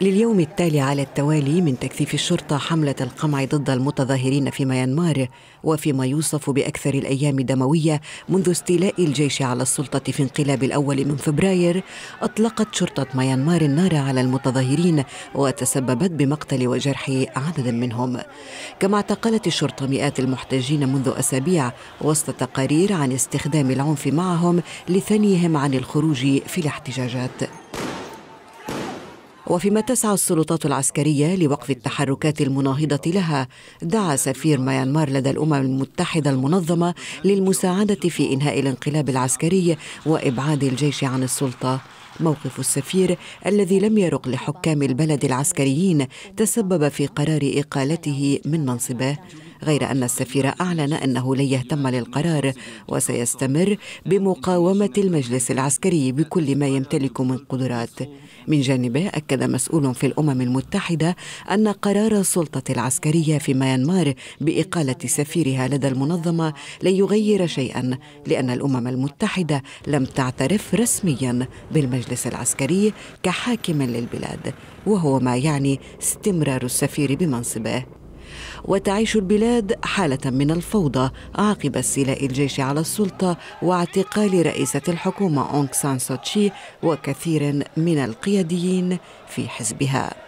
لليوم التالي على التوالي من تكثيف الشرطة حملة القمع ضد المتظاهرين في ميانمار وفيما يوصف بأكثر الأيام دموية منذ استيلاء الجيش على السلطة في انقلاب الأول من فبراير أطلقت شرطة ميانمار النار على المتظاهرين وتسببت بمقتل وجرح عدد منهم كما اعتقلت الشرطة مئات المحتجين منذ أسابيع وسط تقارير عن استخدام العنف معهم لثنيهم عن الخروج في الاحتجاجات وفيما تسعى السلطات العسكرية لوقف التحركات المناهضة لها دعا سفير ميانمار لدى الأمم المتحدة المنظمة للمساعدة في إنهاء الانقلاب العسكري وإبعاد الجيش عن السلطة موقف السفير الذي لم يرق لحكام البلد العسكريين تسبب في قرار إقالته من منصبه غير أن السفير أعلن أنه لن يهتم للقرار وسيستمر بمقاومة المجلس العسكري بكل ما يمتلك من قدرات من جانبه أكد مسؤول في الأمم المتحدة أن قرار السلطة العسكرية في ميانمار بإقالة سفيرها لدى المنظمة لن يغير شيئا لأن الأمم المتحدة لم تعترف رسميا بالمجلس العسكري كحاكم للبلاد وهو ما يعني استمرار السفير بمنصبه وتعيش البلاد حالة من الفوضى عقب استيلاء الجيش على السلطة واعتقال رئيسة الحكومة أونغ سان سوتشي وكثير من القياديين في حزبها